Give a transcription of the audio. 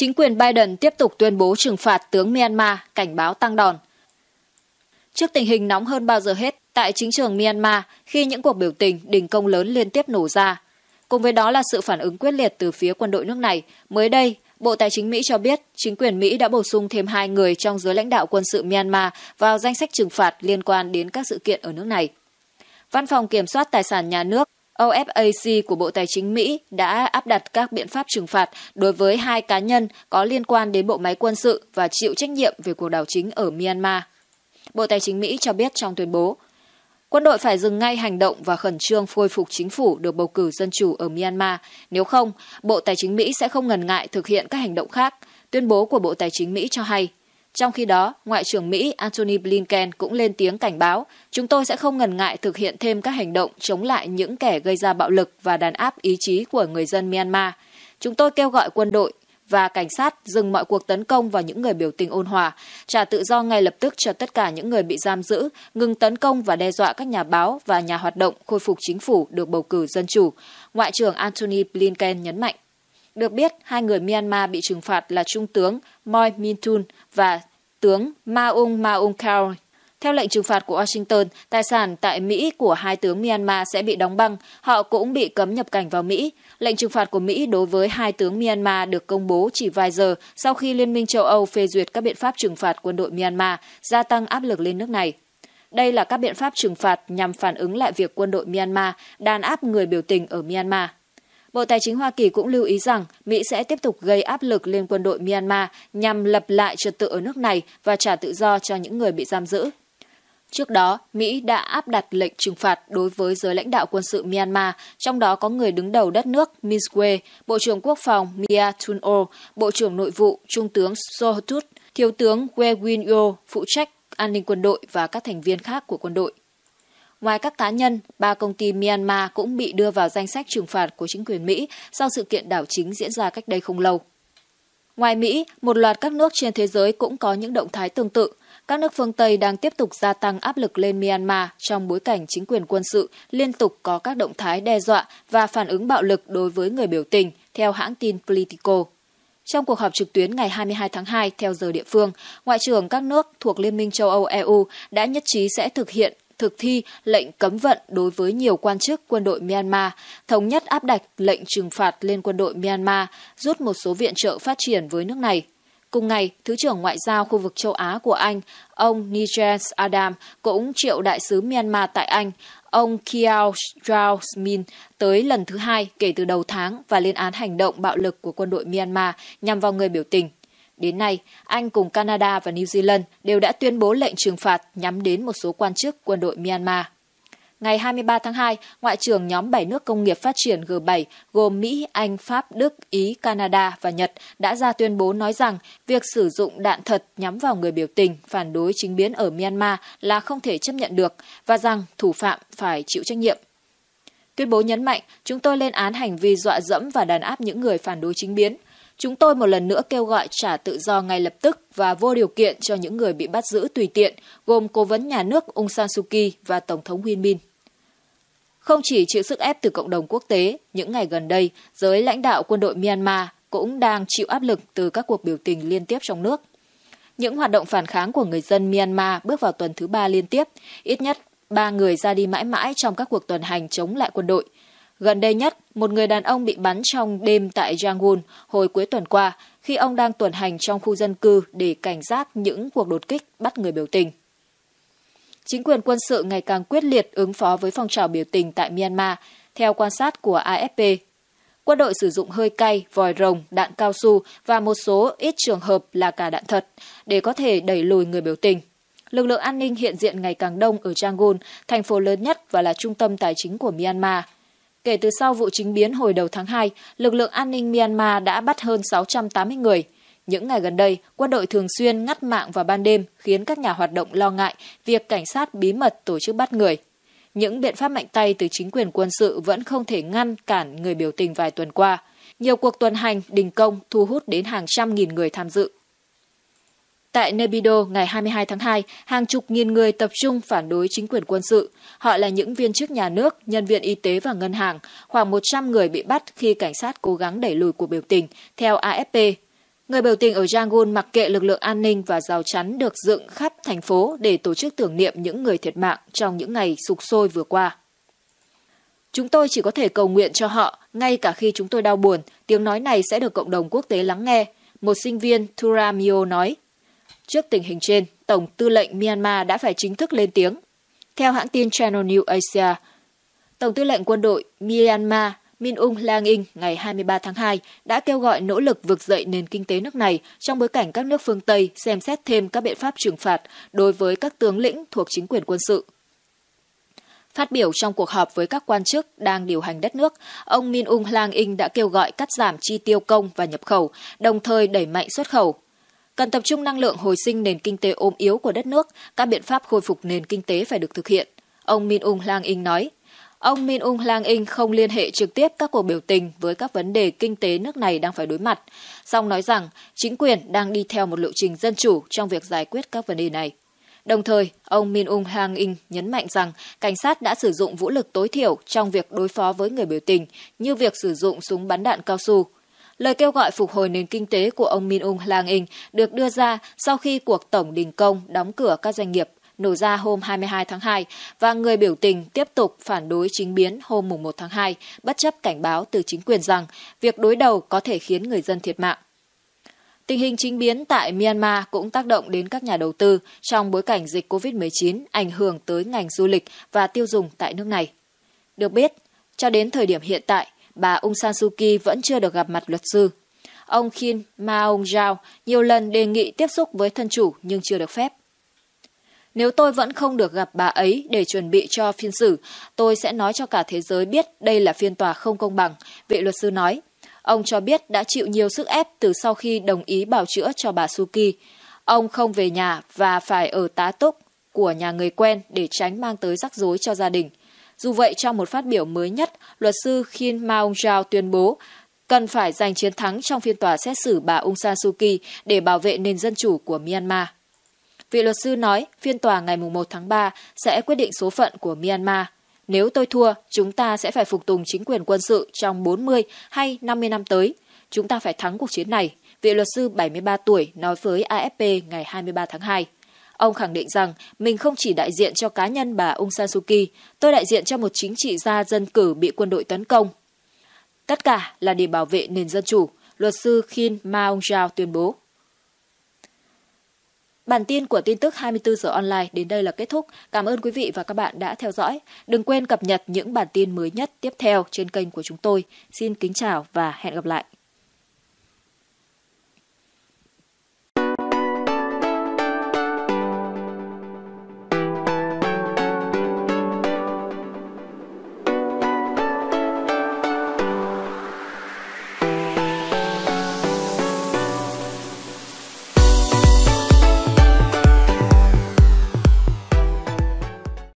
Chính quyền Biden tiếp tục tuyên bố trừng phạt tướng Myanmar, cảnh báo tăng đòn. Trước tình hình nóng hơn bao giờ hết tại chính trường Myanmar khi những cuộc biểu tình, đình công lớn liên tiếp nổ ra. Cùng với đó là sự phản ứng quyết liệt từ phía quân đội nước này. Mới đây, Bộ Tài chính Mỹ cho biết chính quyền Mỹ đã bổ sung thêm hai người trong giới lãnh đạo quân sự Myanmar vào danh sách trừng phạt liên quan đến các sự kiện ở nước này. Văn phòng Kiểm soát Tài sản Nhà nước OFAC của Bộ Tài chính Mỹ đã áp đặt các biện pháp trừng phạt đối với hai cá nhân có liên quan đến bộ máy quân sự và chịu trách nhiệm về cuộc đảo chính ở Myanmar. Bộ Tài chính Mỹ cho biết trong tuyên bố, quân đội phải dừng ngay hành động và khẩn trương khôi phục chính phủ được bầu cử dân chủ ở Myanmar, nếu không, Bộ Tài chính Mỹ sẽ không ngần ngại thực hiện các hành động khác. Tuyên bố của Bộ Tài chính Mỹ cho hay, trong khi đó, Ngoại trưởng Mỹ Antony Blinken cũng lên tiếng cảnh báo chúng tôi sẽ không ngần ngại thực hiện thêm các hành động chống lại những kẻ gây ra bạo lực và đàn áp ý chí của người dân Myanmar. Chúng tôi kêu gọi quân đội và cảnh sát dừng mọi cuộc tấn công vào những người biểu tình ôn hòa, trả tự do ngay lập tức cho tất cả những người bị giam giữ, ngừng tấn công và đe dọa các nhà báo và nhà hoạt động khôi phục chính phủ được bầu cử dân chủ, Ngoại trưởng Antony Blinken nhấn mạnh. Được biết, hai người Myanmar bị trừng phạt là Trung tướng Moi Min Thun và tướng Maung Maung Kao. Theo lệnh trừng phạt của Washington, tài sản tại Mỹ của hai tướng Myanmar sẽ bị đóng băng, họ cũng bị cấm nhập cảnh vào Mỹ. Lệnh trừng phạt của Mỹ đối với hai tướng Myanmar được công bố chỉ vài giờ sau khi Liên minh châu Âu phê duyệt các biện pháp trừng phạt quân đội Myanmar, gia tăng áp lực lên nước này. Đây là các biện pháp trừng phạt nhằm phản ứng lại việc quân đội Myanmar đàn áp người biểu tình ở Myanmar. Bộ Tài chính Hoa Kỳ cũng lưu ý rằng Mỹ sẽ tiếp tục gây áp lực lên quân đội Myanmar nhằm lập lại trật tự ở nước này và trả tự do cho những người bị giam giữ. Trước đó, Mỹ đã áp đặt lệnh trừng phạt đối với giới lãnh đạo quân sự Myanmar, trong đó có người đứng đầu đất nước Min Kwe, Bộ trưởng Quốc phòng Mia Tun O, Bộ trưởng Nội vụ Trung tướng Sohut, Thiếu tướng We Win Yo, phụ trách an ninh quân đội và các thành viên khác của quân đội. Ngoài các cá nhân, ba công ty Myanmar cũng bị đưa vào danh sách trừng phạt của chính quyền Mỹ sau sự kiện đảo chính diễn ra cách đây không lâu. Ngoài Mỹ, một loạt các nước trên thế giới cũng có những động thái tương tự. Các nước phương Tây đang tiếp tục gia tăng áp lực lên Myanmar trong bối cảnh chính quyền quân sự liên tục có các động thái đe dọa và phản ứng bạo lực đối với người biểu tình, theo hãng tin Politico. Trong cuộc họp trực tuyến ngày 22 tháng 2 theo giờ địa phương, ngoại trưởng các nước thuộc Liên minh châu Âu EU đã nhất trí sẽ thực hiện thực thi lệnh cấm vận đối với nhiều quan chức quân đội Myanmar, thống nhất áp đặt lệnh trừng phạt lên quân đội Myanmar, rút một số viện trợ phát triển với nước này. Cùng ngày, Thứ trưởng Ngoại giao khu vực châu Á của Anh, ông Nigel Adam cũng triệu đại sứ Myanmar tại Anh, ông Kiao Strauss Min tới lần thứ hai kể từ đầu tháng và lên án hành động bạo lực của quân đội Myanmar nhằm vào người biểu tình. Đến nay, Anh cùng Canada và New Zealand đều đã tuyên bố lệnh trừng phạt nhắm đến một số quan chức quân đội Myanmar. Ngày 23 tháng 2, Ngoại trưởng nhóm 7 nước công nghiệp phát triển G7 gồm Mỹ, Anh, Pháp, Đức, Ý, Canada và Nhật đã ra tuyên bố nói rằng việc sử dụng đạn thật nhắm vào người biểu tình phản đối chính biến ở Myanmar là không thể chấp nhận được và rằng thủ phạm phải chịu trách nhiệm. Tuyên bố nhấn mạnh, chúng tôi lên án hành vi dọa dẫm và đàn áp những người phản đối chính biến – Chúng tôi một lần nữa kêu gọi trả tự do ngay lập tức và vô điều kiện cho những người bị bắt giữ tùy tiện, gồm cố vấn nhà nước Aung San Suu Kyi và Tổng thống Hun Min. Không chỉ chịu sức ép từ cộng đồng quốc tế, những ngày gần đây, giới lãnh đạo quân đội Myanmar cũng đang chịu áp lực từ các cuộc biểu tình liên tiếp trong nước. Những hoạt động phản kháng của người dân Myanmar bước vào tuần thứ ba liên tiếp, ít nhất ba người ra đi mãi mãi trong các cuộc tuần hành chống lại quân đội – Gần đây nhất, một người đàn ông bị bắn trong đêm tại Yangon hồi cuối tuần qua khi ông đang tuần hành trong khu dân cư để cảnh giác những cuộc đột kích bắt người biểu tình. Chính quyền quân sự ngày càng quyết liệt ứng phó với phong trào biểu tình tại Myanmar, theo quan sát của AFP. Quân đội sử dụng hơi cay, vòi rồng, đạn cao su và một số ít trường hợp là cả đạn thật để có thể đẩy lùi người biểu tình. Lực lượng an ninh hiện diện ngày càng đông ở Yangon, thành phố lớn nhất và là trung tâm tài chính của Myanmar – Kể từ sau vụ chính biến hồi đầu tháng 2, lực lượng an ninh Myanmar đã bắt hơn 680 người. Những ngày gần đây, quân đội thường xuyên ngắt mạng vào ban đêm khiến các nhà hoạt động lo ngại việc cảnh sát bí mật tổ chức bắt người. Những biện pháp mạnh tay từ chính quyền quân sự vẫn không thể ngăn cản người biểu tình vài tuần qua. Nhiều cuộc tuần hành, đình công thu hút đến hàng trăm nghìn người tham dự. Tại Nebido ngày 22 tháng 2, hàng chục nghìn người tập trung phản đối chính quyền quân sự. Họ là những viên chức nhà nước, nhân viên y tế và ngân hàng. Khoảng 100 người bị bắt khi cảnh sát cố gắng đẩy lùi cuộc biểu tình, theo AFP. Người biểu tình ở Yangon mặc kệ lực lượng an ninh và rào chắn được dựng khắp thành phố để tổ chức tưởng niệm những người thiệt mạng trong những ngày sục sôi vừa qua. Chúng tôi chỉ có thể cầu nguyện cho họ, ngay cả khi chúng tôi đau buồn, tiếng nói này sẽ được cộng đồng quốc tế lắng nghe. Một sinh viên Turamio nói, Trước tình hình trên, Tổng tư lệnh Myanmar đã phải chính thức lên tiếng. Theo hãng tin Channel New Asia, Tổng tư lệnh quân đội Myanmar Min Ung Lang In ngày 23 tháng 2 đã kêu gọi nỗ lực vực dậy nền kinh tế nước này trong bối cảnh các nước phương Tây xem xét thêm các biện pháp trừng phạt đối với các tướng lĩnh thuộc chính quyền quân sự. Phát biểu trong cuộc họp với các quan chức đang điều hành đất nước, ông Min Ung Lang In đã kêu gọi cắt giảm chi tiêu công và nhập khẩu, đồng thời đẩy mạnh xuất khẩu, cần tập trung năng lượng hồi sinh nền kinh tế ôm yếu của đất nước, các biện pháp khôi phục nền kinh tế phải được thực hiện. Ông Min Ung Lang In nói, Ông Min Ung Lang In không liên hệ trực tiếp các cuộc biểu tình với các vấn đề kinh tế nước này đang phải đối mặt, song nói rằng chính quyền đang đi theo một lộ trình dân chủ trong việc giải quyết các vấn đề này. Đồng thời, ông Min Ung Hang In nhấn mạnh rằng cảnh sát đã sử dụng vũ lực tối thiểu trong việc đối phó với người biểu tình như việc sử dụng súng bắn đạn cao su. Lời kêu gọi phục hồi nền kinh tế của ông Min Ung Lang In được đưa ra sau khi cuộc tổng đình công đóng cửa các doanh nghiệp nổ ra hôm 22 tháng 2 và người biểu tình tiếp tục phản đối chính biến hôm 1 tháng 2, bất chấp cảnh báo từ chính quyền rằng việc đối đầu có thể khiến người dân thiệt mạng. Tình hình chính biến tại Myanmar cũng tác động đến các nhà đầu tư trong bối cảnh dịch COVID-19 ảnh hưởng tới ngành du lịch và tiêu dùng tại nước này. Được biết, cho đến thời điểm hiện tại, bà Aung San Suu Kyi vẫn chưa được gặp mặt luật sư. Ông Khin Maung Jao nhiều lần đề nghị tiếp xúc với thân chủ nhưng chưa được phép. Nếu tôi vẫn không được gặp bà ấy để chuẩn bị cho phiên xử, tôi sẽ nói cho cả thế giới biết đây là phiên tòa không công bằng, vị luật sư nói. Ông cho biết đã chịu nhiều sức ép từ sau khi đồng ý bảo chữa cho bà Suki. Ông không về nhà và phải ở tá túc của nhà người quen để tránh mang tới rắc rối cho gia đình. Dù vậy, trong một phát biểu mới nhất, luật sư Khin Maung Jao tuyên bố cần phải giành chiến thắng trong phiên tòa xét xử bà Aung San Suu Kyi để bảo vệ nền dân chủ của Myanmar. Vị luật sư nói phiên tòa ngày 1 tháng 3 sẽ quyết định số phận của Myanmar. Nếu tôi thua, chúng ta sẽ phải phục tùng chính quyền quân sự trong 40 hay 50 năm tới. Chúng ta phải thắng cuộc chiến này, vị luật sư 73 tuổi nói với AFP ngày 23 tháng 2. Ông khẳng định rằng mình không chỉ đại diện cho cá nhân bà Aung San Suu Kyi, tôi đại diện cho một chính trị gia dân cử bị quân đội tấn công. Tất cả là để bảo vệ nền dân chủ, luật sư Khin Maung Jao tuyên bố. Bản tin của tin tức 24 giờ online đến đây là kết thúc. Cảm ơn quý vị và các bạn đã theo dõi. Đừng quên cập nhật những bản tin mới nhất tiếp theo trên kênh của chúng tôi. Xin kính chào và hẹn gặp lại.